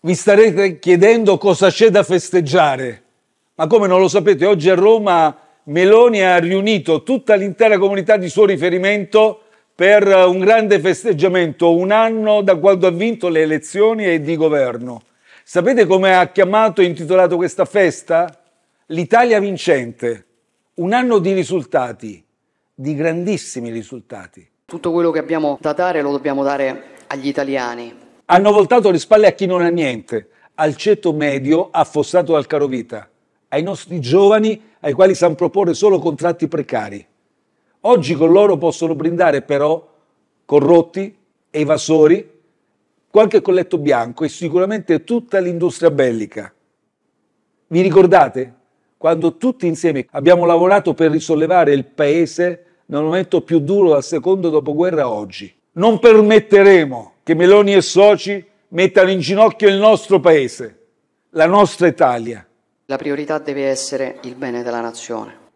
Vi starete chiedendo cosa c'è da festeggiare, ma come non lo sapete, oggi a Roma Meloni ha riunito tutta l'intera comunità di suo riferimento per un grande festeggiamento, un anno da quando ha vinto le elezioni e di governo. Sapete come ha chiamato e intitolato questa festa? L'Italia vincente, un anno di risultati, di grandissimi risultati. Tutto quello che abbiamo da dare lo dobbiamo dare agli italiani, hanno voltato le spalle a chi non ha niente, al ceto medio affossato dal caro vita, ai nostri giovani ai quali sanno proporre solo contratti precari. Oggi con loro possono brindare però corrotti, evasori, qualche colletto bianco e sicuramente tutta l'industria bellica. Vi ricordate quando tutti insieme abbiamo lavorato per risollevare il paese nel momento più duro dal secondo dopoguerra a oggi? Non permetteremo che Meloni e soci mettano in ginocchio il nostro paese, la nostra Italia. La priorità deve essere il bene della nazione.